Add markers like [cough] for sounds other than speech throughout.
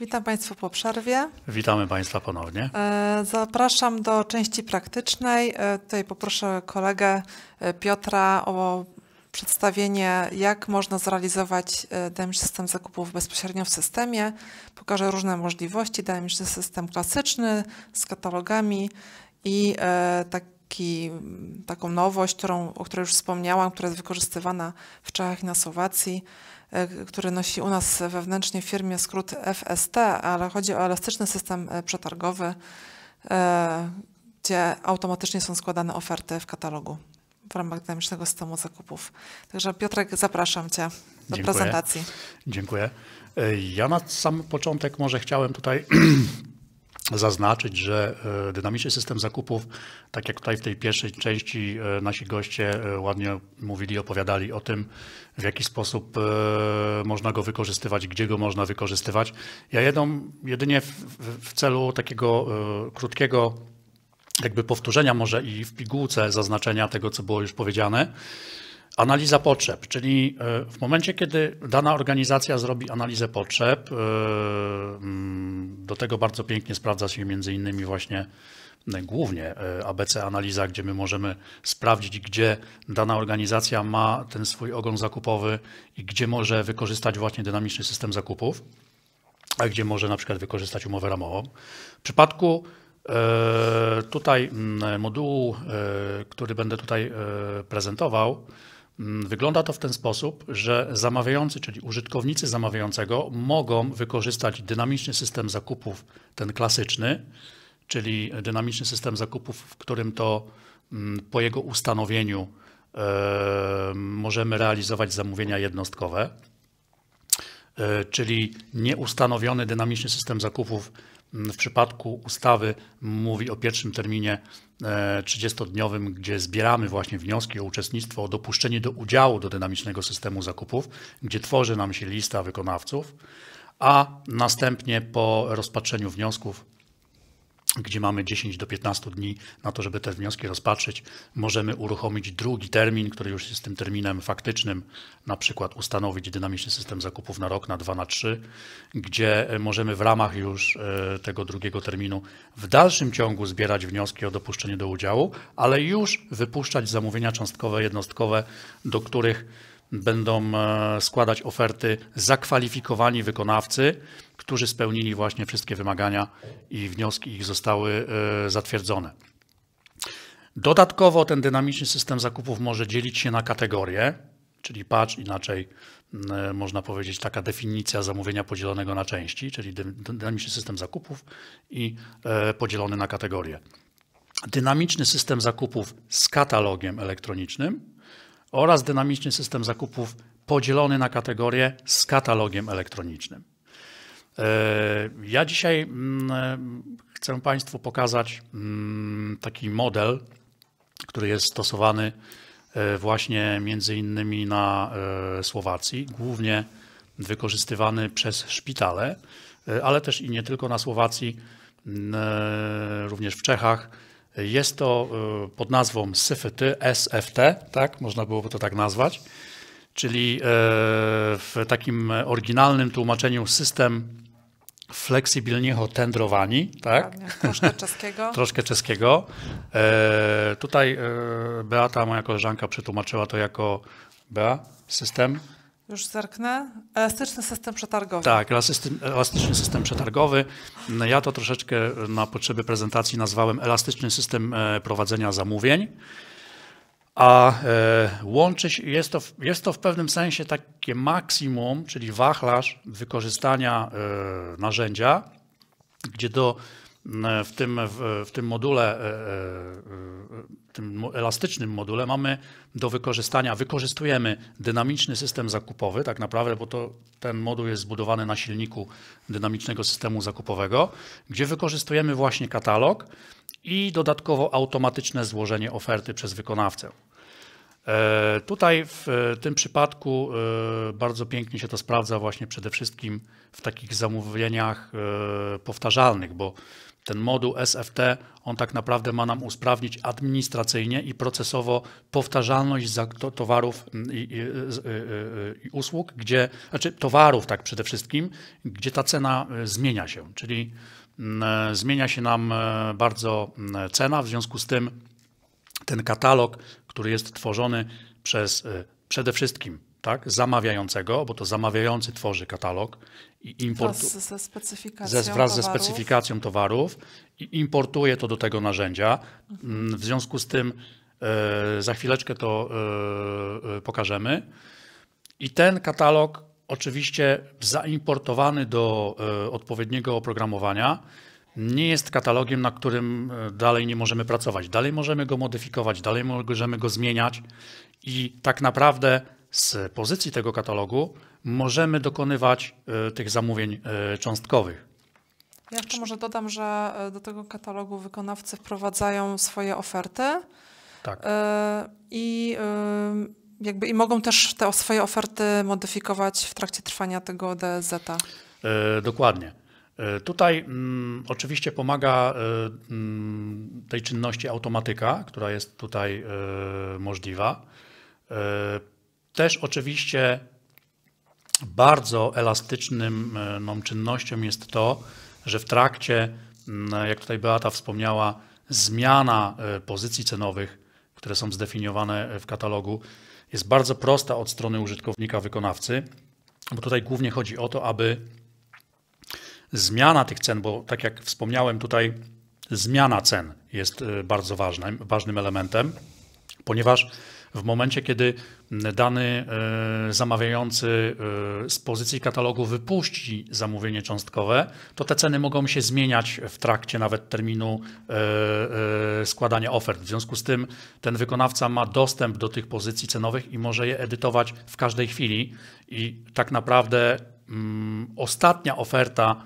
Witam Państwa po przerwie. Witamy Państwa ponownie. E, zapraszam do części praktycznej. E, tutaj poproszę kolegę e, Piotra o przedstawienie, jak można zrealizować dynamiczny system zakupów bezpośrednio w systemie. Pokażę różne możliwości, dynamiczny system klasyczny z katalogami i taki, taką nowość, którą, o której już wspomniałam, która jest wykorzystywana w Czechach i na Słowacji E, który nosi u nas wewnętrznie w firmie skrót FST, ale chodzi o elastyczny system e, przetargowy, e, gdzie automatycznie są składane oferty w katalogu w ramach dynamicznego systemu zakupów. Także Piotrek, zapraszam Cię do Dziękuję. prezentacji. Dziękuję. Ja na sam początek może chciałem tutaj [clears throat] zaznaczyć, że e, dynamiczny system zakupów, tak jak tutaj w tej pierwszej części e, nasi goście e, ładnie mówili, opowiadali o tym, w jaki sposób można go wykorzystywać, gdzie go można wykorzystywać. Ja jedną, jedynie w, w celu takiego krótkiego jakby powtórzenia może i w pigułce zaznaczenia tego, co było już powiedziane, Analiza potrzeb, czyli e, w momencie, kiedy dana organizacja zrobi analizę potrzeb, e, mm, do tego bardzo pięknie sprawdza się między innymi właśnie e, głównie ABC analiza, gdzie my możemy sprawdzić, gdzie dana organizacja ma ten swój ogon zakupowy i gdzie może wykorzystać właśnie dynamiczny system zakupów, a gdzie może na przykład wykorzystać umowę ramową. W przypadku tutaj modułu, który będę tutaj prezentował, Mm, wygląda to w ten sposób, że zamawiający, czyli użytkownicy zamawiającego, mogą wykorzystać dynamiczny system zakupów, ten klasyczny, czyli dynamiczny system zakupów, w którym to mm, po jego ustanowieniu e, możemy realizować zamówienia jednostkowe, e, czyli nieustanowiony dynamiczny system zakupów w przypadku ustawy mówi o pierwszym terminie 30-dniowym, e, gdzie zbieramy właśnie wnioski o uczestnictwo, o dopuszczenie do udziału do dynamicznego systemu zakupów, gdzie tworzy nam się lista wykonawców, a następnie po rozpatrzeniu wniosków gdzie mamy 10 do 15 dni na to, żeby te wnioski rozpatrzyć, możemy uruchomić drugi termin, który już jest tym terminem faktycznym, na przykład ustanowić dynamiczny system zakupów na rok, na dwa na trzy, gdzie e, możemy w ramach już e, tego drugiego terminu w dalszym ciągu zbierać wnioski o dopuszczenie do udziału, ale już wypuszczać zamówienia cząstkowe, jednostkowe, do których będą e, składać oferty zakwalifikowani wykonawcy, którzy spełnili właśnie wszystkie wymagania i wnioski ich zostały e, zatwierdzone. Dodatkowo ten dynamiczny system zakupów może dzielić się na kategorie, czyli patrz inaczej e, można powiedzieć taka definicja zamówienia podzielonego na części, czyli dynamiczny system zakupów i podzielony na kategorie. Dynamiczny system zakupów z katalogiem elektronicznym, oraz dynamiczny system zakupów podzielony na kategorie z katalogiem elektronicznym. E, ja dzisiaj mm, e, chcę Państwu pokazać mm, taki model, który jest stosowany e, właśnie między innymi na Słowacji, głównie wykorzystywany przez szpitale, ale też i nie tylko na Słowacji, również w Czechach jest to y, pod nazwą SFT, SFT, tak? Można byłoby to tak nazwać, czyli e, w takim oryginalnym tłumaczeniu system fleksibilnie tendrowani, tak? Troszkę czeskiego. [laughs] Troszkę czeskiego. E, tutaj e, Beata, moja koleżanka, przetłumaczyła to jako Bea, system już zerknę. Elastyczny system przetargowy. Tak, elastyczny system przetargowy. No, ja to troszeczkę na potrzeby prezentacji nazwałem elastyczny system e, prowadzenia zamówień. A e, łączy się, jest to, jest to w pewnym sensie takie maksimum, czyli wachlarz wykorzystania e, narzędzia, gdzie do w tym, w, w tym module tym elastycznym module mamy do wykorzystania, wykorzystujemy dynamiczny system zakupowy, tak naprawdę, bo to ten moduł jest zbudowany na silniku dynamicznego systemu zakupowego, gdzie wykorzystujemy właśnie katalog i dodatkowo automatyczne złożenie oferty przez wykonawcę. E, tutaj w e, tym przypadku e, bardzo pięknie się to sprawdza właśnie przede wszystkim w takich zamówieniach powtarzalnych, bo ten moduł SFT, on tak naprawdę ma nam usprawnić administracyjnie i procesowo powtarzalność towarów mm, i, usług, gdzie, znaczy towarów tak przede wszystkim, gdzie ta cena zmienia się, czyli mm, zmienia się nam bardzo mm, cena, w związku z tym ten katalog który jest tworzony przez e, przede wszystkim tak, zamawiającego, bo to zamawiający tworzy katalog i importuje wraz ze specyfikacją, ze, wraz ze specyfikacją towarów i importuje to do tego narzędzia. Mm, w związku z tym e, za chwileczkę to e, pokażemy. I ten katalog oczywiście zaimportowany do odpowiedniego oprogramowania nie jest katalogiem, na którym e, dalej nie możemy pracować. Dalej możemy go modyfikować, dalej możemy go zmieniać i tak naprawdę z pozycji tego katalogu możemy dokonywać e, tych zamówień e, cząstkowych. Ja jeszcze może dodam, że do tego katalogu wykonawcy wprowadzają swoje oferty. Tak. I jakby i mogą też te swoje oferty modyfikować w trakcie trwania tego DSZ. -a. Dokładnie. E, tutaj mm, oczywiście pomaga y, tej czynności automatyka, która jest tutaj y, możliwa. Y, też oczywiście bardzo elastycznym no, czynnością jest to, że w trakcie, mm, jak tutaj Beata wspomniała, zmiana pozycji cenowych, które są zdefiniowane w katalogu, jest bardzo prosta od strony użytkownika wykonawcy, bo tutaj głównie chodzi o to, aby zmiana tych cen, bo tak jak wspomniałem tutaj, zmiana cen jest e, bardzo ważnym, ważnym elementem, ponieważ w momencie, kiedy dany e, zamawiający e, z pozycji katalogu wypuści zamówienie cząstkowe, to te ceny mogą się zmieniać w trakcie nawet terminu składania ofert. W związku z tym ten wykonawca ma dostęp do tych pozycji cenowych i może je edytować w każdej chwili i tak naprawdę mm, ostatnia oferta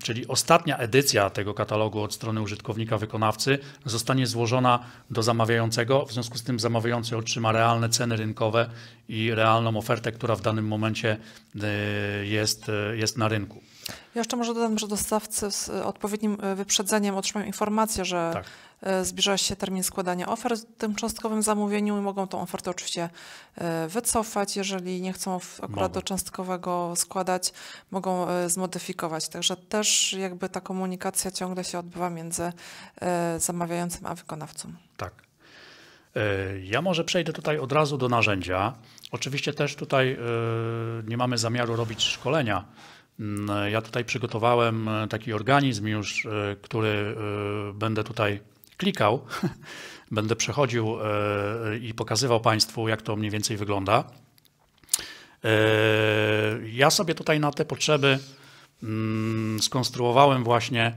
czyli ostatnia edycja tego katalogu od strony użytkownika wykonawcy, zostanie złożona do zamawiającego. W związku z tym zamawiający otrzyma realne ceny rynkowe i realną ofertę, która w danym momencie e, jest, e, jest na rynku. Ja jeszcze może dodam, że dostawcy z e, odpowiednim e, wyprzedzeniem otrzymają informację, że tak. E, zbliża się termin składania ofert w tym cząstkowym zamówieniu i mogą tą ofertę oczywiście wycofać. Jeżeli nie chcą akurat mogą. do cząstkowego składać, mogą zmodyfikować. Także też jakby ta komunikacja ciągle się odbywa między zamawiającym a wykonawcą. Tak. Ja może przejdę tutaj od razu do narzędzia. Oczywiście też tutaj nie mamy zamiaru robić szkolenia Mm, e, ja tutaj przygotowałem e, taki organizm już, e, który będę tutaj klikał, [laughs] będę przechodził i pokazywał Państwu, jak to mniej więcej wygląda. Ja sobie tutaj na te potrzeby mm, skonstruowałem właśnie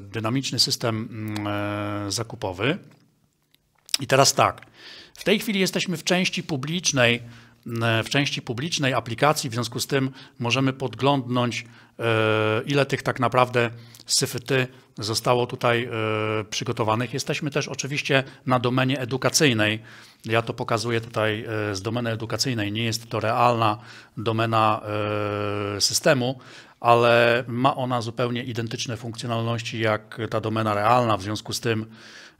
dynamiczny system mm, zakupowy. I teraz tak, w tej chwili jesteśmy w części publicznej w części publicznej aplikacji, w związku z tym możemy podglądnąć, e, ile tych tak naprawdę syfyty zostało tutaj e, przygotowanych. Jesteśmy też oczywiście na domenie edukacyjnej. Ja to pokazuję tutaj e, z domeny edukacyjnej. Nie jest to realna domena systemu, ale ma ona zupełnie identyczne funkcjonalności jak ta domena realna. W związku z tym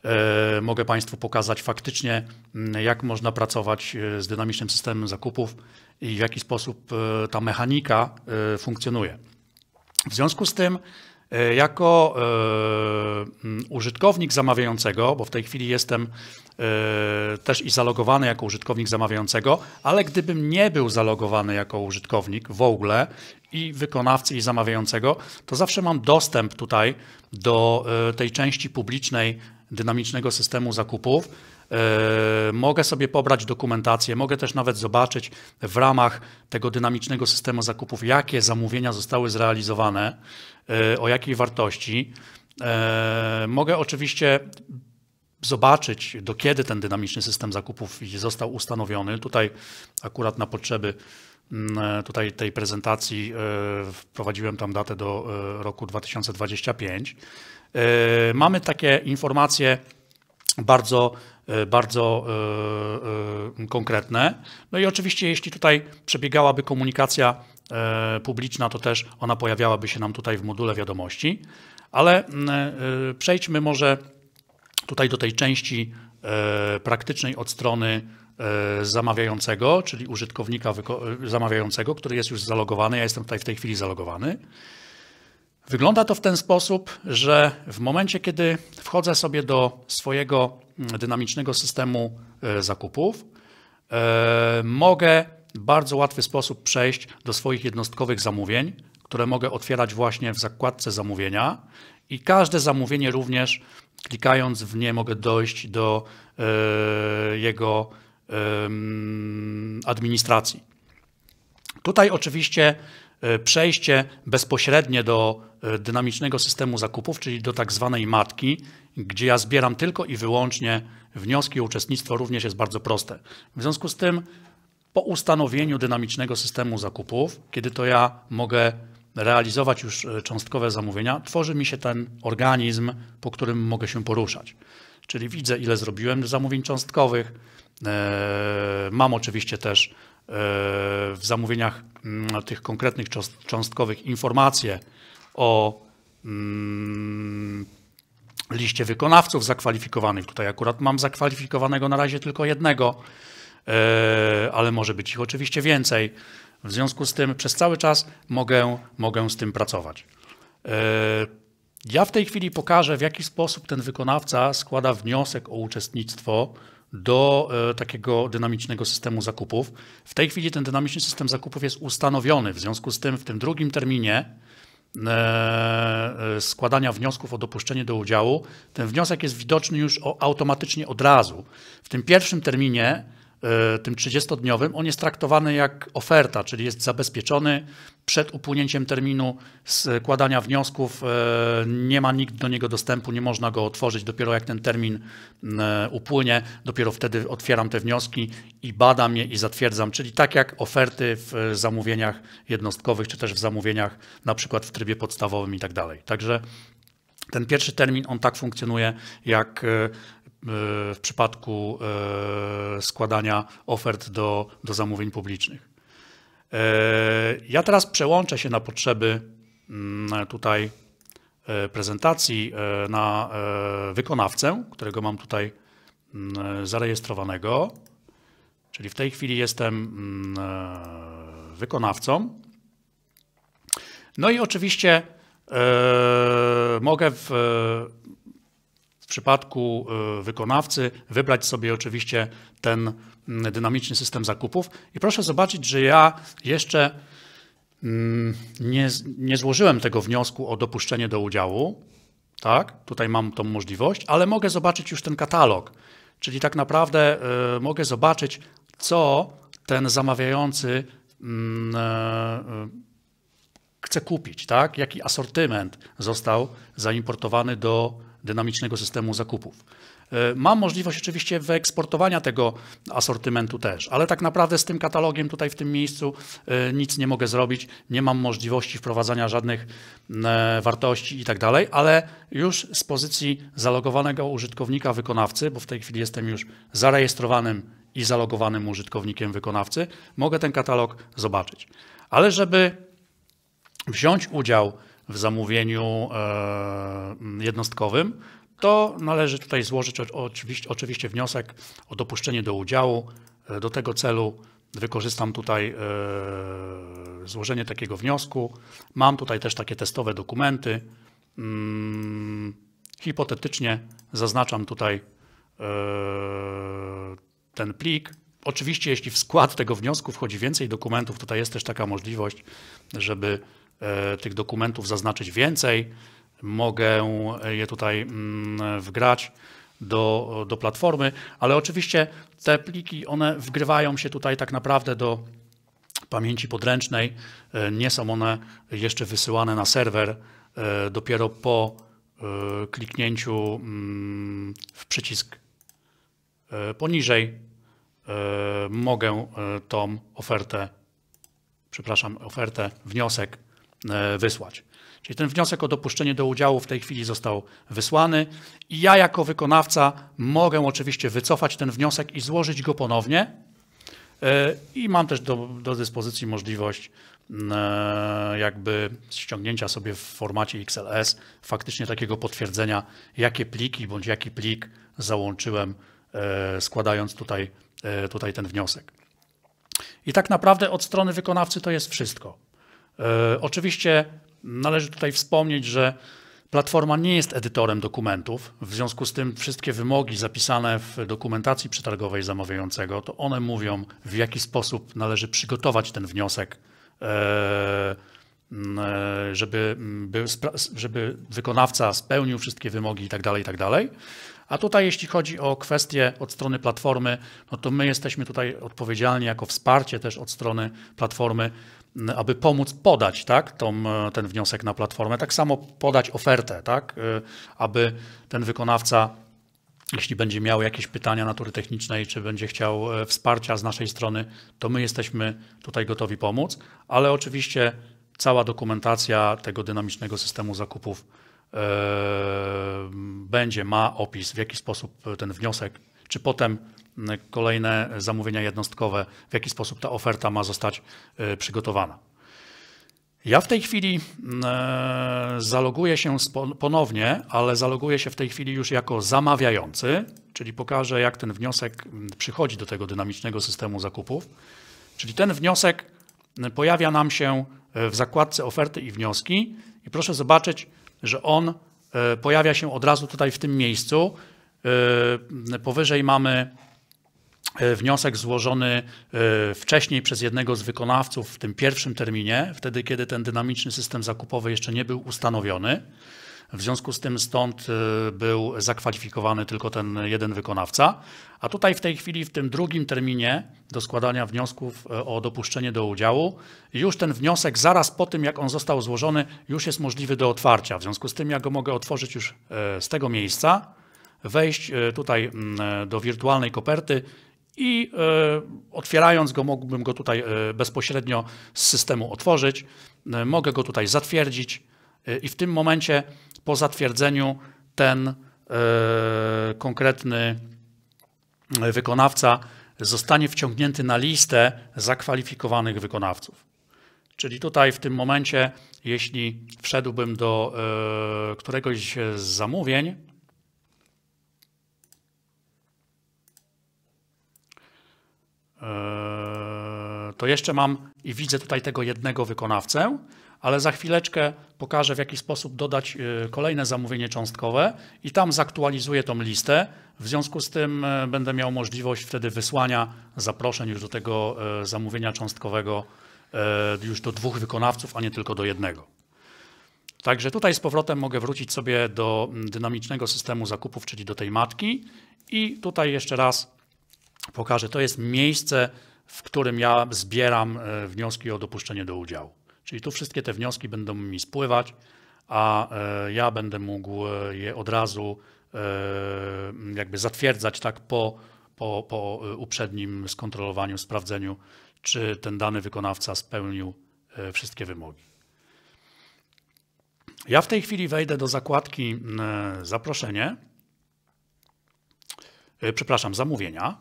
E, mogę Państwu pokazać faktycznie, mm, jak można pracować e, z dynamicznym systemem zakupów i w jaki sposób e, ta mechanika funkcjonuje. W związku z tym, jako mm, użytkownik zamawiającego, bo w tej chwili jestem też i zalogowany jako użytkownik zamawiającego, ale gdybym nie był zalogowany jako użytkownik w ogóle i wykonawcy, i zamawiającego, to zawsze mam dostęp tutaj do e, tej części publicznej dynamicznego systemu zakupów. E, mogę sobie pobrać dokumentację, mogę też nawet zobaczyć w ramach tego dynamicznego systemu zakupów, jakie zamówienia zostały zrealizowane, e, o jakiej wartości. Mogę oczywiście zobaczyć, do kiedy ten dynamiczny system zakupów został ustanowiony. Tutaj akurat na potrzeby Mm, e, tutaj tej prezentacji e, wprowadziłem tam datę do e, roku 2025. Mamy takie informacje bardzo, bardzo konkretne. No i oczywiście, jeśli tutaj przebiegałaby komunikacja publiczna, to też ona pojawiałaby się nam tutaj w module wiadomości. Ale mm, przejdźmy może tutaj do tej części praktycznej od strony E, zamawiającego, czyli użytkownika e, zamawiającego, który jest już zalogowany. Ja jestem tutaj w tej chwili zalogowany. Wygląda to w ten sposób, że w momencie, kiedy wchodzę sobie do swojego mm, dynamicznego systemu e, zakupów, mogę w bardzo łatwy sposób przejść do swoich jednostkowych zamówień, które mogę otwierać właśnie w zakładce zamówienia i każde zamówienie również klikając w nie mogę dojść do jego administracji. Tutaj oczywiście e, przejście bezpośrednie do e, dynamicznego systemu zakupów, czyli do tak zwanej matki, gdzie ja zbieram tylko i wyłącznie wnioski o uczestnictwo, również jest bardzo proste. W związku z tym, po ustanowieniu dynamicznego systemu zakupów, kiedy to ja mogę realizować już e, cząstkowe zamówienia, tworzy mi się ten organizm, po którym mogę się poruszać. Czyli widzę, ile zrobiłem zamówień cząstkowych, E, mam oczywiście też e, w zamówieniach mm, tych konkretnych cząstkowych informacje o mm, liście wykonawców zakwalifikowanych. Tutaj akurat mam zakwalifikowanego na razie tylko jednego, e, ale może być ich oczywiście więcej. W związku z tym przez cały czas mogę, mogę z tym pracować. Ja w tej chwili pokażę, w jaki sposób ten wykonawca składa wniosek o uczestnictwo do e, takiego dynamicznego systemu zakupów. W tej chwili ten dynamiczny system zakupów jest ustanowiony, w związku z tym w tym drugim terminie e, e, składania wniosków o dopuszczenie do udziału, ten wniosek jest widoczny już automatycznie od razu. W tym pierwszym terminie E, tym 30-dniowym, on jest traktowany jak oferta, czyli jest zabezpieczony przed upłynięciem terminu składania wniosków. E, nie ma nikt do niego dostępu, nie można go otworzyć. Dopiero jak ten termin e, upłynie, dopiero wtedy otwieram te wnioski i badam je i zatwierdzam. Czyli tak jak oferty w zamówieniach jednostkowych, czy też w zamówieniach na przykład w trybie podstawowym i tak dalej. Także ten pierwszy termin, on tak funkcjonuje jak w przypadku e, składania ofert do, do zamówień publicznych. E, ja teraz przełączę się na potrzeby mm, tutaj e, prezentacji na wykonawcę, którego mam tutaj mm, zarejestrowanego. Czyli w tej chwili jestem mm, wykonawcą. No i oczywiście mogę w przypadku y, wykonawcy wybrać sobie oczywiście ten mm, dynamiczny system zakupów. I proszę zobaczyć, że ja jeszcze mm, nie, nie złożyłem tego wniosku o dopuszczenie do udziału. Tak, tutaj mam tą możliwość, ale mogę zobaczyć już ten katalog. Czyli tak naprawdę y, mogę zobaczyć, co ten zamawiający mm, e, e, chce kupić, tak? Jaki asortyment został zaimportowany do dynamicznego systemu zakupów. E, mam możliwość oczywiście wyeksportowania tego asortymentu też, ale tak naprawdę z tym katalogiem tutaj w tym miejscu e, nic nie mogę zrobić, nie mam możliwości wprowadzania żadnych e, wartości i tak dalej, ale już z pozycji zalogowanego użytkownika wykonawcy, bo w tej chwili jestem już zarejestrowanym i zalogowanym użytkownikiem wykonawcy, mogę ten katalog zobaczyć. Ale żeby wziąć udział w zamówieniu e, jednostkowym, to należy tutaj złożyć oczywiście, oczywiście wniosek o dopuszczenie do udziału. E, do tego celu wykorzystam tutaj e, złożenie takiego wniosku. Mam tutaj też takie testowe dokumenty. Mm, hipotetycznie zaznaczam tutaj ten plik. Oczywiście, jeśli w skład tego wniosku wchodzi więcej dokumentów, tutaj jest też taka możliwość, żeby E, tych dokumentów zaznaczyć więcej. Mogę je tutaj mm, wgrać do, do platformy, ale oczywiście te pliki, one wgrywają się tutaj tak naprawdę do pamięci podręcznej. E, nie są one jeszcze wysyłane na serwer e, dopiero po kliknięciu mm, w przycisk poniżej mogę tą ofertę, przepraszam, ofertę, wniosek E, wysłać. Czyli ten wniosek o dopuszczenie do udziału w tej chwili został wysłany i ja jako wykonawca mogę oczywiście wycofać ten wniosek i złożyć go ponownie. E, I mam też do, do dyspozycji możliwość e, jakby ściągnięcia sobie w formacie XLS faktycznie takiego potwierdzenia, jakie pliki bądź jaki plik załączyłem, składając tutaj, tutaj ten wniosek. I tak naprawdę od strony wykonawcy to jest wszystko. E, oczywiście należy tutaj wspomnieć, że Platforma nie jest edytorem dokumentów, w związku z tym wszystkie wymogi zapisane w dokumentacji przetargowej zamawiającego, to one mówią, w jaki sposób należy przygotować ten wniosek, e, e, żeby, żeby wykonawca spełnił wszystkie wymogi itd., tak itd. Tak A tutaj, jeśli chodzi o kwestie od strony platformy, no to my jesteśmy tutaj odpowiedzialni jako wsparcie też od strony platformy aby pomóc podać tak, tą, e, ten wniosek na platformę, tak samo podać ofertę, tak, e, aby ten wykonawca, jeśli będzie miał jakieś pytania natury technicznej, czy będzie chciał e, wsparcia z naszej strony, to my jesteśmy tutaj gotowi pomóc, ale oczywiście cała dokumentacja tego dynamicznego systemu zakupów będzie, ma opis, w jaki sposób ten wniosek czy potem mm, kolejne zamówienia jednostkowe, w jaki sposób ta oferta ma zostać y, przygotowana. Ja w tej chwili mm, e, zaloguję się ponownie, ale zaloguję się w tej chwili już jako zamawiający, czyli pokażę, jak ten wniosek mm, przychodzi do tego dynamicznego systemu zakupów. Czyli ten wniosek pojawia nam się e, w zakładce oferty i wnioski i proszę zobaczyć, że on e, pojawia się od razu tutaj w tym miejscu, E, powyżej mamy e, wniosek złożony e, wcześniej przez jednego z wykonawców w tym pierwszym terminie, wtedy kiedy ten dynamiczny system zakupowy jeszcze nie był ustanowiony. W związku z tym stąd był zakwalifikowany tylko ten jeden wykonawca. A tutaj w tej chwili, w tym drugim terminie do składania wniosków o dopuszczenie do udziału, już ten wniosek zaraz po tym, jak on został złożony, już jest możliwy do otwarcia. W związku z tym ja go mogę otworzyć już z tego miejsca wejść e, tutaj mm, e, do wirtualnej koperty i e, otwierając go, mógłbym go tutaj bezpośrednio z systemu otworzyć. Mogę go tutaj zatwierdzić i w tym momencie po zatwierdzeniu ten konkretny wykonawca zostanie wciągnięty na listę zakwalifikowanych wykonawców. Czyli tutaj w tym momencie, jeśli wszedłbym do któregoś z zamówień, Eee, to jeszcze mam i widzę tutaj tego jednego wykonawcę, ale za chwileczkę pokażę, w jaki sposób dodać eee, kolejne zamówienie cząstkowe i tam zaktualizuję tą listę. W związku z tym eee, będę miał możliwość wtedy wysłania zaproszeń już do tego zamówienia cząstkowego już do dwóch wykonawców, a nie tylko do jednego. Także tutaj z powrotem mogę wrócić sobie do mm, dynamicznego systemu zakupów, czyli do tej matki i tutaj jeszcze raz pokażę, to jest miejsce, w którym ja zbieram e, wnioski o dopuszczenie do udziału. Czyli tu wszystkie te wnioski będą mi spływać, a e, ja będę mógł e, je od razu jakby zatwierdzać tak po, po, po uprzednim skontrolowaniu, sprawdzeniu, czy ten dany wykonawca spełnił wszystkie wymogi. Ja w tej chwili wejdę do zakładki zaproszenie, przepraszam, zamówienia.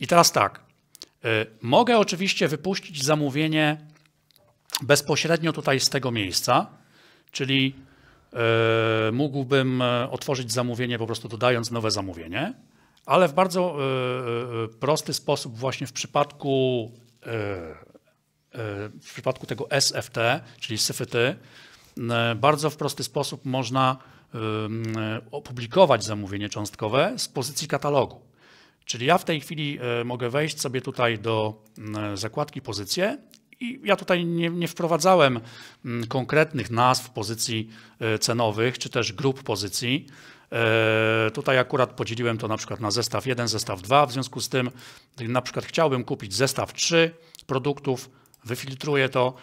I teraz tak. Y, mogę oczywiście wypuścić zamówienie bezpośrednio tutaj z tego miejsca, czyli y, mógłbym e, otworzyć zamówienie po prostu dodając nowe zamówienie, ale w bardzo e, e, prosty sposób właśnie w przypadku w przypadku tego SFT, czyli SFT, bardzo w prosty sposób można opublikować zamówienie cząstkowe z pozycji katalogu. Czyli ja w tej chwili e, mogę wejść sobie tutaj do zakładki pozycje i ja tutaj nie, nie, wprowadzałem konkretnych nazw pozycji e, cenowych, czy też grup pozycji. E, tutaj akurat podzieliłem to na przykład na zestaw 1, zestaw 2, w związku z tym na przykład chciałbym kupić zestaw 3 produktów, wyfiltruję to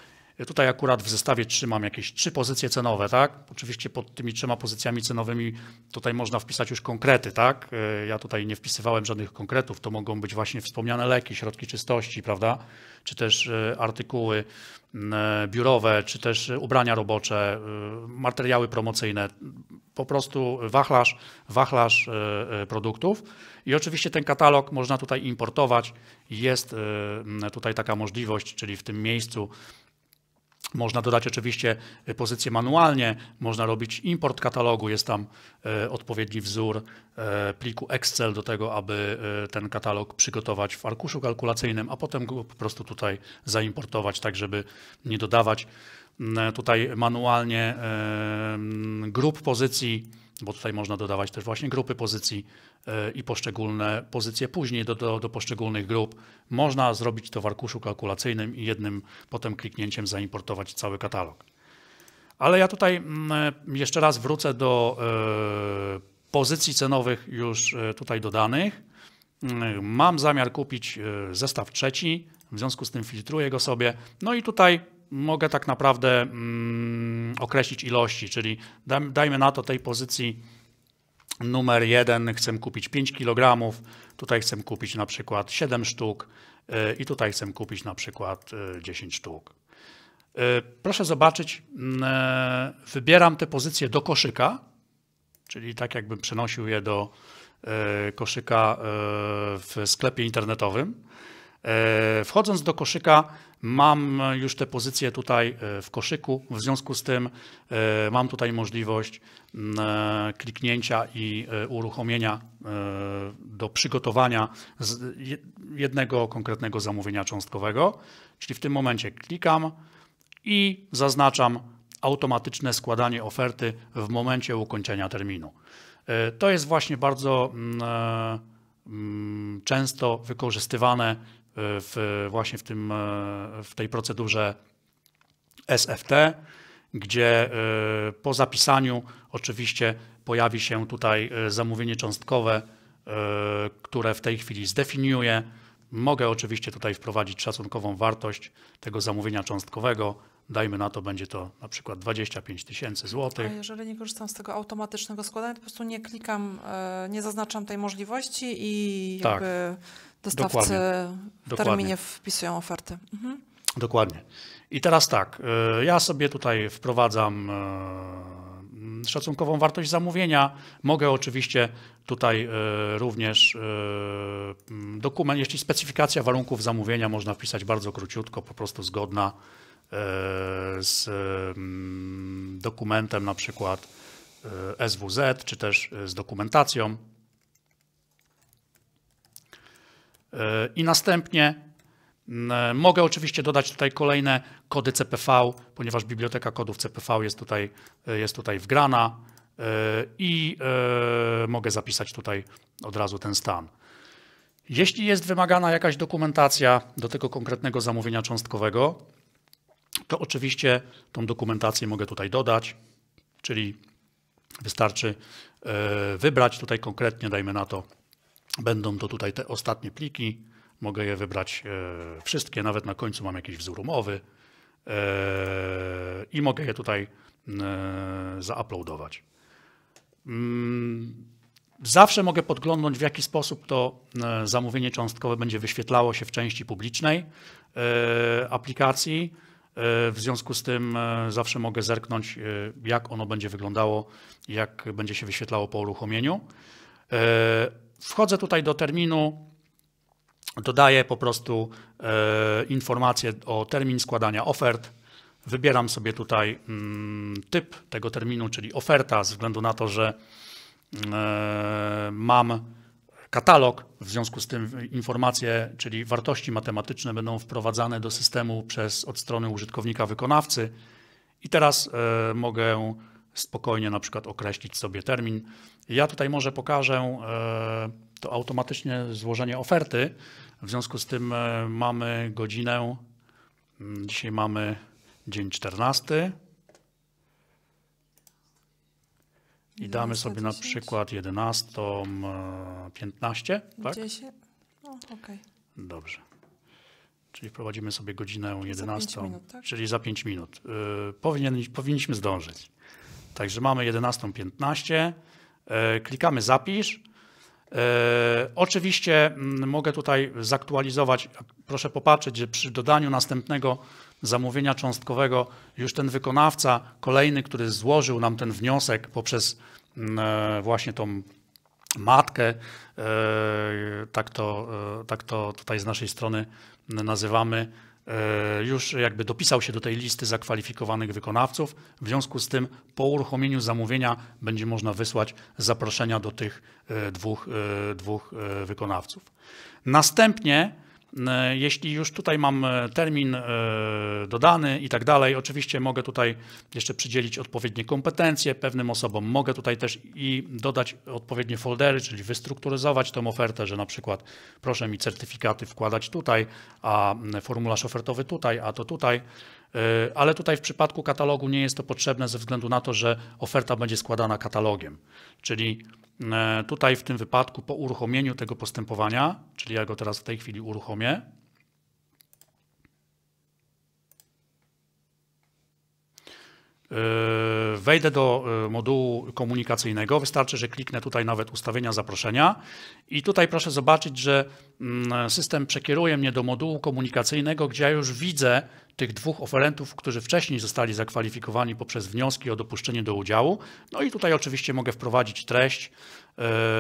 Tutaj akurat w zestawie trzymam jakieś trzy pozycje cenowe, tak? Oczywiście pod tymi trzema pozycjami cenowymi tutaj można wpisać już konkrety, tak? E, ja tutaj nie wpisywałem żadnych konkretów, to mogą być właśnie wspomniane leki, środki czystości, prawda? Czy też e, artykuły e, biurowe, czy też ubrania robocze, materiały promocyjne, po prostu wachlarz, wachlarz produktów. I oczywiście ten katalog można tutaj importować. Jest tutaj taka możliwość, czyli w tym miejscu można dodać oczywiście e, pozycję manualnie, można robić import katalogu, jest tam e, odpowiedni wzór e, pliku Excel do tego, aby ten katalog przygotować w arkuszu kalkulacyjnym, a potem go po prostu tutaj zaimportować, tak żeby nie dodawać mm, tutaj manualnie grup pozycji bo tutaj można dodawać też właśnie grupy pozycji e, i poszczególne pozycje później do, do, do poszczególnych grup. Można zrobić to w arkuszu kalkulacyjnym i jednym potem kliknięciem zaimportować cały katalog. Ale ja tutaj mm, e, jeszcze raz wrócę do e, pozycji cenowych już tutaj dodanych. Mm, mam zamiar kupić zestaw trzeci, w związku z tym filtruję go sobie. No i tutaj mogę tak naprawdę mm, określić ilości, czyli dajmy na to tej pozycji numer jeden chcę kupić 5 kg, tutaj chcę kupić na przykład 7 sztuk y, i tutaj chcę kupić na przykład 10 y, sztuk. Y, proszę zobaczyć, mm, e, wybieram te pozycje do koszyka, czyli tak jakbym przenosił je do e, koszyka e, w sklepie internetowym. E, wchodząc do koszyka, mam już te pozycje tutaj e, w koszyku, w związku z tym e, mam tutaj możliwość kliknięcia i uruchomienia do przygotowania jednego konkretnego zamówienia cząstkowego. Czyli w tym momencie klikam i zaznaczam automatyczne składanie oferty w momencie ukończenia terminu. To jest właśnie bardzo często wykorzystywane w, właśnie w, tym, e, w tej procedurze SFT, gdzie e, po zapisaniu oczywiście pojawi się tutaj e, zamówienie cząstkowe, które w tej chwili zdefiniuję. Mogę oczywiście tutaj wprowadzić szacunkową wartość tego zamówienia cząstkowego. Dajmy na to, będzie to na przykład 25 tysięcy złotych. A jeżeli nie korzystam z tego automatycznego składania, to po prostu nie klikam, nie zaznaczam tej możliwości i tak. jakby... Tak dostawcy Dokładnie. w terminie wpisują oferty. Mhm. Dokładnie. I teraz tak, e, ja sobie tutaj wprowadzam e, szacunkową wartość zamówienia. Mogę oczywiście tutaj e, również dokument, jeśli specyfikacja warunków zamówienia można wpisać bardzo króciutko, po prostu zgodna z dokumentem na przykład SWZ, czy też z dokumentacją I następnie mogę oczywiście dodać tutaj kolejne kody CPV, ponieważ biblioteka kodów CPV jest tutaj, e, jest tutaj wgrana e, i e, mogę zapisać tutaj od razu ten stan. Jeśli jest wymagana jakaś dokumentacja do tego konkretnego zamówienia cząstkowego, to oczywiście tą dokumentację mogę tutaj dodać, czyli wystarczy wybrać tutaj konkretnie, dajmy na to Będą to tutaj te ostatnie pliki. Mogę je wybrać e, wszystkie, nawet na końcu mam jakiś wzór umowy e, i mogę je tutaj e, zauploadować. Mm, zawsze mogę podglądnąć, w jaki sposób to zamówienie cząstkowe będzie wyświetlało się w części publicznej aplikacji. W związku z tym zawsze mogę zerknąć, jak ono będzie wyglądało, jak będzie się wyświetlało po uruchomieniu. Wchodzę tutaj do terminu, dodaję po prostu e, informację o termin składania ofert. Wybieram sobie tutaj mm, typ tego terminu, czyli oferta, ze względu na to, że e, mam katalog, w związku z tym informacje, czyli wartości matematyczne będą wprowadzane do systemu przez od strony użytkownika wykonawcy. I teraz e, mogę spokojnie na przykład określić sobie termin. Ja tutaj może pokażę e, to automatyczne złożenie oferty. W związku z tym e, mamy godzinę, mm, dzisiaj mamy dzień 14. I damy sobie na przykład 11, 15, e, tak? No, okej. Okay. Dobrze. Czyli wprowadzimy sobie godzinę 11, za minut, tak? czyli za 5 minut. Powinien, powinniśmy zdążyć. Także mamy 11.15. E, klikamy zapisz. E, oczywiście mm, mogę tutaj zaktualizować, proszę popatrzeć, że przy dodaniu następnego zamówienia cząstkowego już ten wykonawca, kolejny, który złożył nam ten wniosek poprzez mm, e, właśnie tą matkę, tak to, tak to tutaj z naszej strony nazywamy, E, już jakby dopisał się do tej listy zakwalifikowanych wykonawców. W związku z tym po uruchomieniu zamówienia będzie można wysłać zaproszenia do tych e, dwóch, e, dwóch wykonawców. Następnie E, jeśli już tutaj mam e, termin e, dodany i tak dalej, oczywiście mogę tutaj jeszcze przydzielić odpowiednie kompetencje pewnym osobom. Mogę tutaj też i dodać odpowiednie foldery, czyli wystrukturyzować tą ofertę, że na przykład proszę mi certyfikaty wkładać tutaj, a formularz ofertowy tutaj, a to tutaj. Ale tutaj w przypadku katalogu nie jest to potrzebne ze względu na to, że oferta będzie składana katalogiem. Czyli E, tutaj w tym wypadku po uruchomieniu tego postępowania, czyli ja go teraz w tej chwili uruchomię, e, wejdę do e, modułu komunikacyjnego. Wystarczy, że kliknę tutaj nawet ustawienia zaproszenia i tutaj proszę zobaczyć, że mm, system przekieruje mnie do modułu komunikacyjnego, gdzie ja już widzę tych dwóch oferentów, którzy wcześniej zostali zakwalifikowani poprzez wnioski o dopuszczenie do udziału. No i tutaj oczywiście mogę wprowadzić treść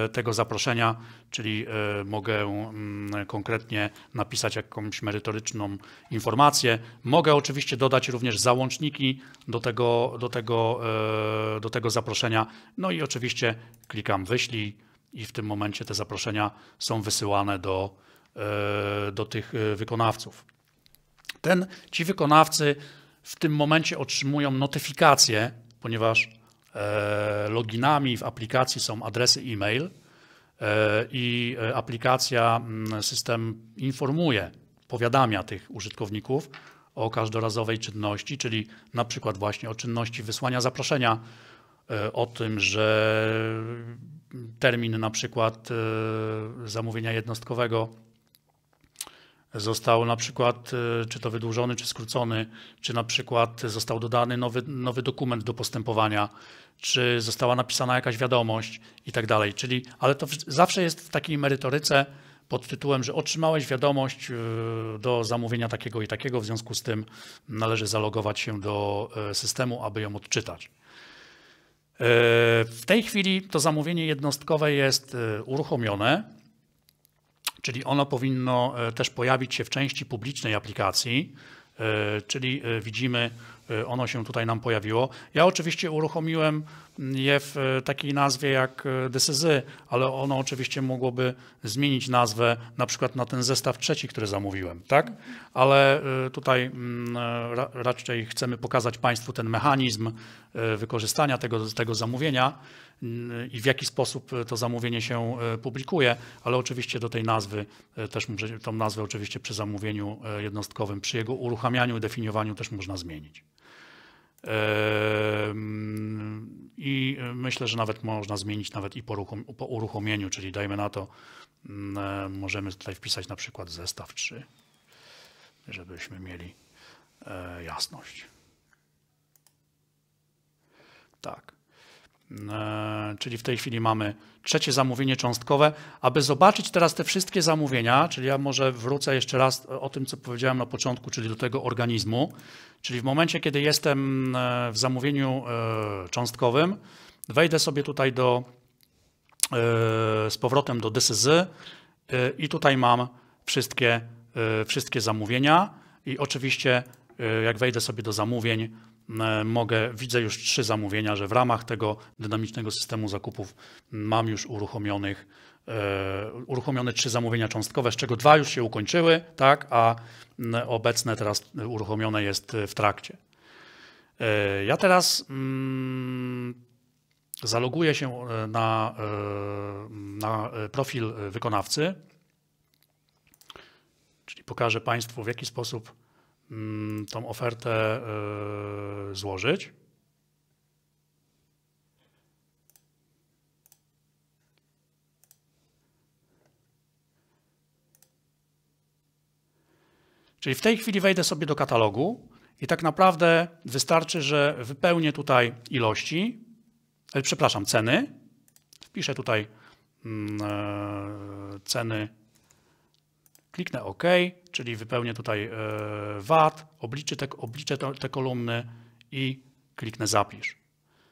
e, tego zaproszenia, czyli e, mogę mm, konkretnie napisać jakąś merytoryczną informację. Mogę oczywiście dodać również załączniki do tego, do tego, e, do tego zaproszenia. No i oczywiście klikam wyślij i w tym momencie te zaproszenia są wysyłane do, do tych wykonawców. Ten, ci wykonawcy w tym momencie otrzymują notyfikację, ponieważ e, loginami w aplikacji są adresy e-mail e, i e, aplikacja, mm, system informuje, powiadamia tych użytkowników o każdorazowej czynności, czyli na przykład właśnie o czynności wysłania zaproszenia, o tym, że termin na przykład zamówienia jednostkowego Został na przykład, e, czy to wydłużony, czy skrócony, czy na przykład został dodany nowy, nowy dokument do postępowania, czy została napisana jakaś wiadomość i tak dalej. Czyli, ale to zawsze jest w takiej merytoryce pod tytułem, że otrzymałeś wiadomość e, do zamówienia takiego i takiego, w związku z tym należy zalogować się do e, systemu, aby ją odczytać. W tej chwili to zamówienie jednostkowe jest uruchomione czyli ono powinno e, też pojawić się w części publicznej aplikacji, e, czyli e, widzimy, ono się tutaj nam pojawiło. Ja oczywiście uruchomiłem je w e, takiej nazwie jak DSZ, e, ale ono oczywiście mogłoby zmienić nazwę na przykład na ten zestaw trzeci, który zamówiłem, tak? Ale e, tutaj mm, raczej chcemy pokazać Państwu ten mechanizm wykorzystania tego, tego zamówienia mm, i w jaki sposób to zamówienie się publikuje, ale oczywiście do tej nazwy też tą nazwę oczywiście przy zamówieniu jednostkowym, przy jego uruchamianiu i definiowaniu też można zmienić. I myślę, że nawet można zmienić nawet i po uruchomieniu, czyli dajmy na to, mm, e, możemy tutaj wpisać na przykład zestaw 3, żebyśmy mieli e, jasność. Tak. E, czyli w tej chwili mamy trzecie zamówienie cząstkowe. Aby zobaczyć teraz te wszystkie zamówienia, czyli ja może wrócę jeszcze raz o tym, co powiedziałem na początku, czyli do tego organizmu. Czyli w momencie, kiedy jestem e, w zamówieniu e, cząstkowym, wejdę sobie tutaj do, z powrotem do DSZ i tutaj mam wszystkie, wszystkie zamówienia. I oczywiście, jak wejdę sobie do zamówień, E, mogę, widzę już trzy zamówienia, że w ramach tego dynamicznego systemu zakupów mam już uruchomionych e, uruchomione trzy zamówienia cząstkowe, z czego dwa już się ukończyły, tak, a e, obecne teraz uruchomione jest w trakcie. Ja teraz mm, zaloguję się na, na profil wykonawcy, czyli pokażę Państwu, w jaki sposób Mm, tą ofertę y, złożyć. Czyli w tej chwili wejdę sobie do katalogu i tak naprawdę wystarczy, że wypełnię tutaj ilości, e, przepraszam, ceny. Wpiszę tutaj mm, e, ceny Kliknę OK, czyli wypełnię tutaj e, VAT, obliczę te, obliczę te kolumny i kliknę zapisz.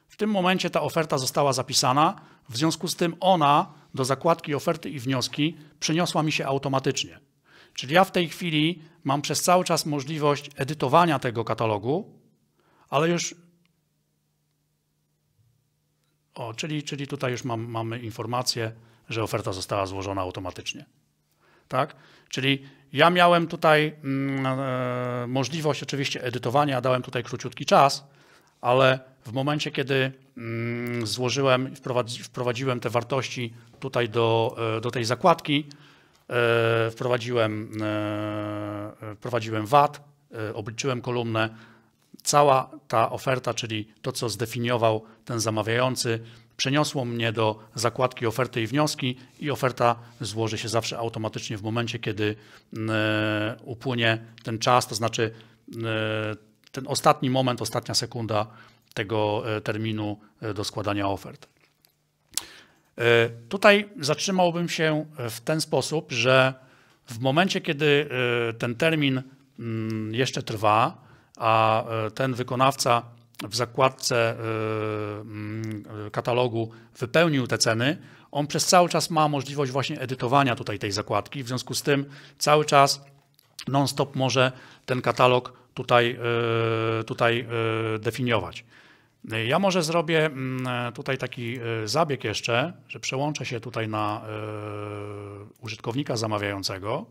W tym momencie ta oferta została zapisana, w związku z tym ona do zakładki oferty i wnioski przeniosła mi się automatycznie. Czyli ja w tej chwili mam przez cały czas możliwość edytowania tego katalogu, ale już. O, czyli, czyli tutaj już mam, mamy informację, że oferta została złożona automatycznie. Tak? Czyli ja miałem tutaj mm, e, możliwość oczywiście edytowania, dałem tutaj króciutki czas, ale w momencie, kiedy mm, złożyłem, wprowadzi, wprowadziłem te wartości tutaj do, e, do tej zakładki, e, wprowadziłem, e, wprowadziłem VAT, obliczyłem kolumnę, cała ta oferta, czyli to, co zdefiniował ten zamawiający, Przeniosło mnie do zakładki oferty i wnioski i oferta złoży się zawsze automatycznie w momencie, kiedy e, upłynie ten czas, to znaczy e, ten ostatni moment, ostatnia sekunda tego e, terminu do składania ofert. Tutaj zatrzymałbym się w ten sposób, że w momencie, kiedy ten termin mm, jeszcze trwa, a ten wykonawca w zakładce y, mm, katalogu wypełnił te ceny, on przez cały czas ma możliwość właśnie edytowania tutaj tej zakładki. W związku z tym cały czas non-stop może ten katalog tutaj, y, tutaj y, definiować. Ja może zrobię mm, tutaj taki zabieg jeszcze, że przełączę się tutaj na użytkownika zamawiającego.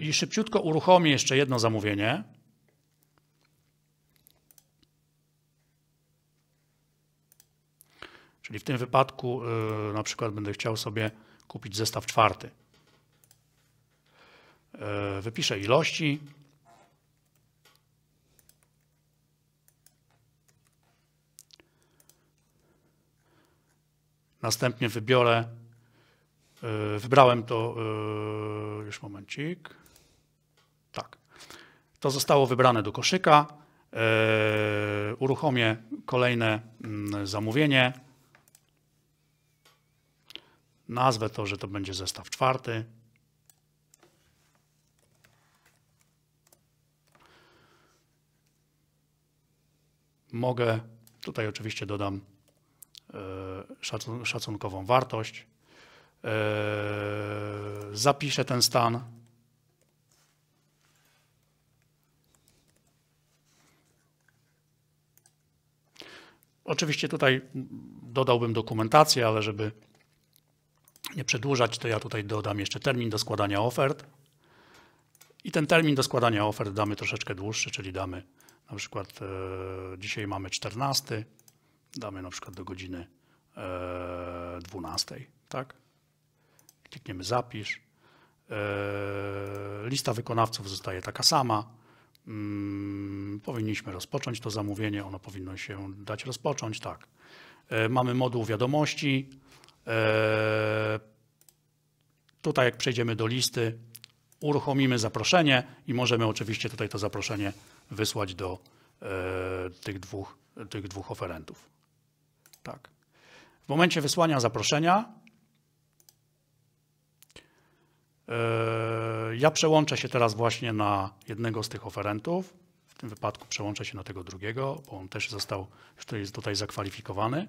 I szybciutko uruchomię jeszcze jedno zamówienie. Czyli w tym wypadku y, na przykład będę chciał sobie kupić zestaw czwarty. Y, wypiszę ilości. Następnie wybiorę E, wybrałem to e, już momencik. Tak. To zostało wybrane do koszyka. E, uruchomię kolejne mm, zamówienie. Nazwę to, że to będzie zestaw czwarty. Mogę, tutaj oczywiście dodam szacunkową wartość. Eee, zapiszę ten stan. Oczywiście tutaj dodałbym dokumentację, ale żeby nie przedłużać, to ja tutaj dodam jeszcze termin do składania ofert. I ten termin do składania ofert damy troszeczkę dłuższy, czyli damy na przykład e, dzisiaj mamy 14, damy na przykład do godziny e, 12, tak? klikniemy zapisz. E, lista wykonawców zostaje taka sama. Mm, powinniśmy rozpocząć to zamówienie, ono powinno się dać rozpocząć, tak. E, mamy moduł wiadomości. E, tutaj jak przejdziemy do listy, uruchomimy zaproszenie i możemy oczywiście tutaj to zaproszenie wysłać do tych dwóch, tych dwóch oferentów. Tak. W momencie wysłania zaproszenia Yy, ja przełączę się teraz właśnie na jednego z tych oferentów. W tym wypadku przełączę się na tego drugiego, bo on też został, który jest tutaj zakwalifikowany.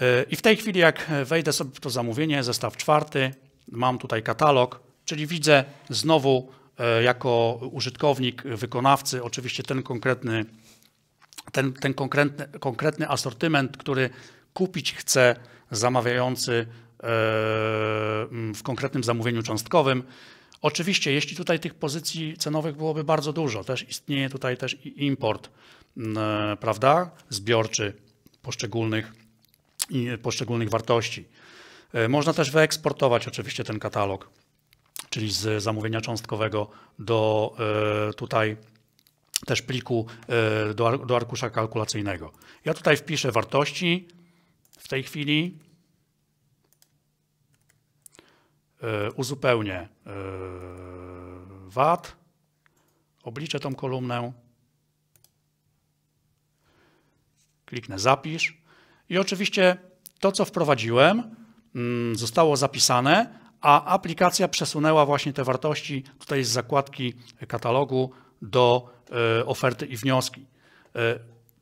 Yy, I w tej chwili, jak wejdę sobie w to zamówienie, zestaw czwarty, mam tutaj katalog, czyli widzę znowu yy, jako użytkownik, wykonawcy, oczywiście ten konkretny, ten, ten konkretny, konkretny asortyment, który kupić chce zamawiający E, mm, w konkretnym zamówieniu cząstkowym. Oczywiście, jeśli tutaj tych pozycji cenowych byłoby bardzo dużo, też istnieje tutaj też import, mm, e, prawda, zbiorczy poszczególnych, poszczególnych wartości. E, można też wyeksportować oczywiście ten katalog, czyli z zamówienia cząstkowego do tutaj też pliku do, do arkusza kalkulacyjnego. Ja tutaj wpiszę wartości w tej chwili, E, uzupełnię VAT, e, obliczę tą kolumnę, kliknę zapisz i oczywiście to, co wprowadziłem, mm, zostało zapisane, a aplikacja przesunęła właśnie te wartości tutaj z zakładki katalogu do e, oferty i wnioski.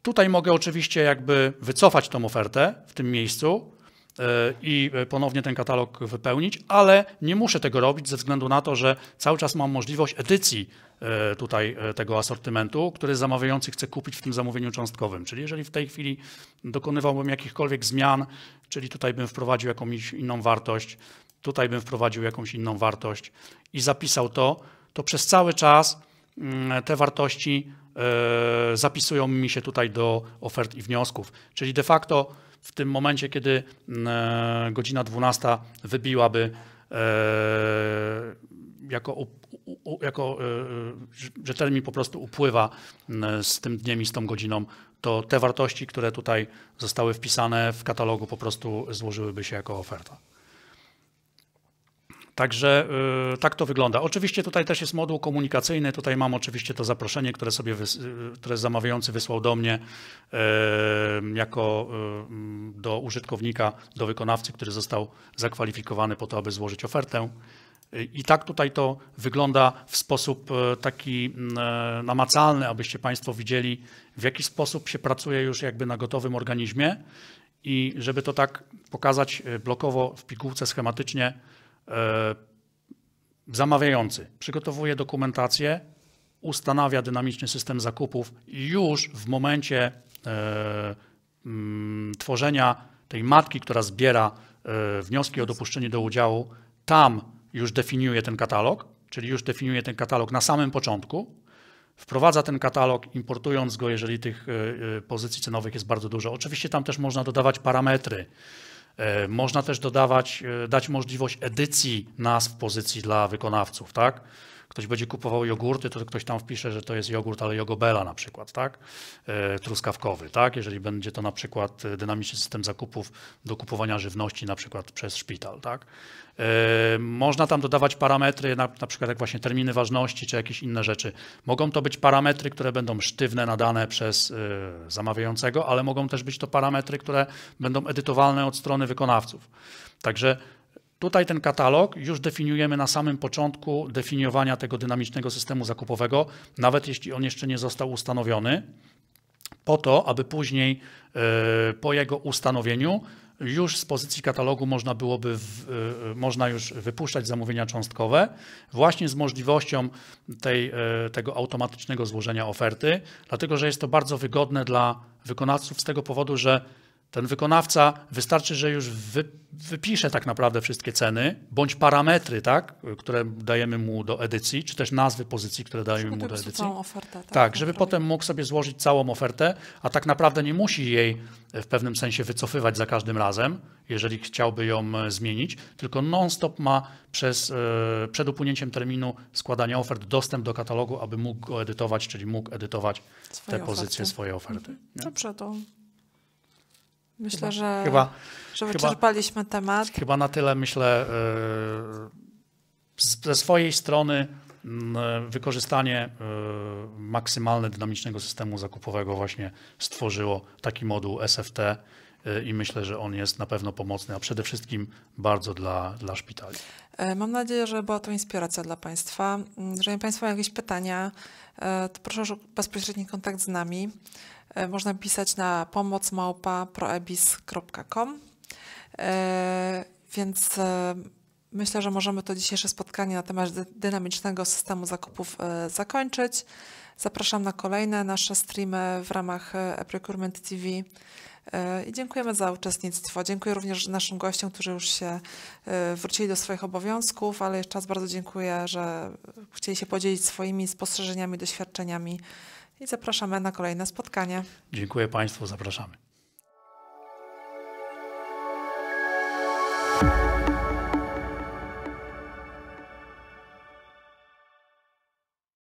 Tutaj mogę oczywiście jakby wycofać tą ofertę w tym miejscu, E, i ponownie ten katalog wypełnić, ale nie muszę tego robić ze względu na to, że cały czas mam możliwość edycji e, tutaj e, tego asortymentu, który zamawiający chce kupić w tym zamówieniu cząstkowym. Czyli jeżeli w tej chwili dokonywałbym jakichkolwiek zmian, czyli tutaj bym wprowadził jakąś inną wartość, tutaj bym wprowadził jakąś inną wartość i zapisał to, to przez cały czas mm, te wartości zapisują mi się tutaj do ofert i wniosków. Czyli de facto w tym momencie, kiedy e, godzina 12 wybiłaby e, jako, u, u, jako e, że termin po prostu upływa z tym dniem i z tą godziną, to te wartości, które tutaj zostały wpisane w katalogu, po prostu złożyłyby się jako oferta. Także y, tak to wygląda. Oczywiście tutaj też jest moduł komunikacyjny. Tutaj mam oczywiście to zaproszenie, które sobie wys- y, które zamawiający wysłał do mnie y, jako do użytkownika, do wykonawcy, który został zakwalifikowany po to, aby złożyć ofertę. I tak tutaj to wygląda w sposób taki namacalny, abyście Państwo widzieli, w jaki sposób się pracuje już jakby na gotowym organizmie. I żeby to tak pokazać blokowo w pigułce schematycznie, E, zamawiający przygotowuje dokumentację, ustanawia dynamiczny system zakupów i już w momencie e, mm, tworzenia tej matki, która zbiera e, wnioski o dopuszczenie do udziału, tam już definiuje ten katalog, czyli już definiuje ten katalog na samym początku, wprowadza ten katalog, importując go, jeżeli tych pozycji cenowych jest bardzo dużo. Oczywiście tam też można dodawać parametry, E, można też dodawać, e, dać możliwość edycji nazw pozycji dla wykonawców, tak? ktoś będzie kupował jogurty, to ktoś tam wpisze, że to jest jogurt, ale jogobela na przykład, tak? E, truskawkowy, tak? Jeżeli będzie to na przykład dynamiczny system zakupów do kupowania żywności na przykład przez szpital, tak? E, można tam dodawać parametry, na, na przykład jak właśnie terminy ważności czy jakieś inne rzeczy. Mogą to być parametry, które będą sztywne nadane przez e, zamawiającego, ale mogą też być to parametry, które będą edytowalne od strony wykonawców. Także Tutaj ten katalog już definiujemy na samym początku definiowania tego dynamicznego systemu zakupowego, nawet jeśli on jeszcze nie został ustanowiony, po to, aby później e, po jego ustanowieniu już z pozycji katalogu można byłoby, w, e, e, można już wypuszczać zamówienia cząstkowe, właśnie z możliwością tej, tego automatycznego złożenia oferty, dlatego że jest to bardzo wygodne dla wykonawców z tego powodu, że ten wykonawca wystarczy, że już wy, wypisze tak naprawdę wszystkie ceny, bądź parametry, tak, które dajemy mu do edycji, czy też nazwy pozycji, które dajemy mu do edycji. Całą ofertę, tak, tak żeby potem mógł sobie złożyć całą ofertę, a tak naprawdę nie musi jej w pewnym sensie wycofywać za każdym razem, jeżeli chciałby ją e, zmienić, tylko non-stop ma przez, e, przed upłynięciem terminu składania ofert dostęp do katalogu, aby mógł go edytować, czyli mógł edytować swoje te oferty. pozycje, swojej oferty. Mhm. Nie? Dobrze, to Myślę, że, chyba, że wyczerpaliśmy chyba, temat. Chyba na tyle, myślę, e, ze swojej strony e, wykorzystanie e, maksymalne dynamicznego systemu zakupowego właśnie stworzyło taki moduł SFT i myślę, że on jest na pewno pomocny, a przede wszystkim bardzo dla, dla szpitali. Mam nadzieję, że była to inspiracja dla Państwa. Mm, jeżeli Państwo mają jakieś pytania, to proszę o bezpośredni kontakt z nami. E, można pisać na pomoc e, Więc e, myślę, że możemy to dzisiejsze spotkanie na temat dynamicznego systemu zakupów zakończyć. Zapraszam na kolejne nasze streamy w ramach eProcurement TV. I dziękujemy za uczestnictwo. Dziękuję również naszym gościom, którzy już się wrócili do swoich obowiązków, ale jeszcze raz bardzo dziękuję, że chcieli się podzielić swoimi spostrzeżeniami, doświadczeniami i zapraszamy na kolejne spotkanie. Dziękuję Państwu, zapraszamy.